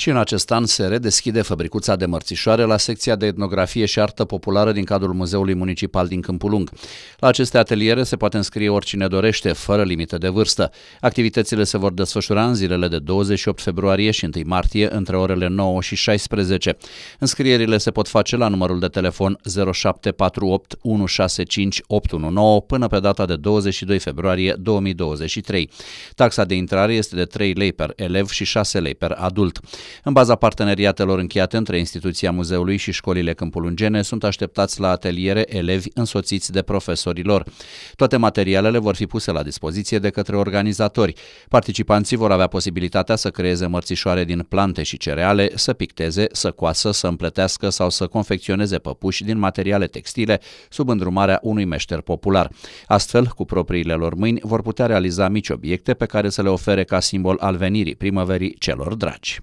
și în acest an se redeschide fabricuța de mărțișoare la secția de etnografie și artă populară din cadrul Muzeului Municipal din Câmpul Lung. La aceste ateliere se poate înscrie oricine dorește, fără limită de vârstă. Activitățile se vor desfășura în zilele de 28 februarie și 1 martie între orele 9 și 16. Înscrierile se pot face la numărul de telefon 0748 165 819 până pe data de 22 februarie 2023. Taxa de intrare este de 3 lei per elev și 6 lei per adult. În baza parteneriatelor încheiate între instituția muzeului și școlile câmpulungene, sunt așteptați la ateliere elevi însoțiți de profesorilor. Toate materialele vor fi puse la dispoziție de către organizatori. Participanții vor avea posibilitatea să creeze mărțișoare din plante și cereale, să picteze, să coasă, să împletească sau să confecționeze păpuși din materiale textile sub îndrumarea unui meșter popular. Astfel, cu propriile lor mâini, vor putea realiza mici obiecte pe care să le ofere ca simbol al venirii primăverii celor dragi.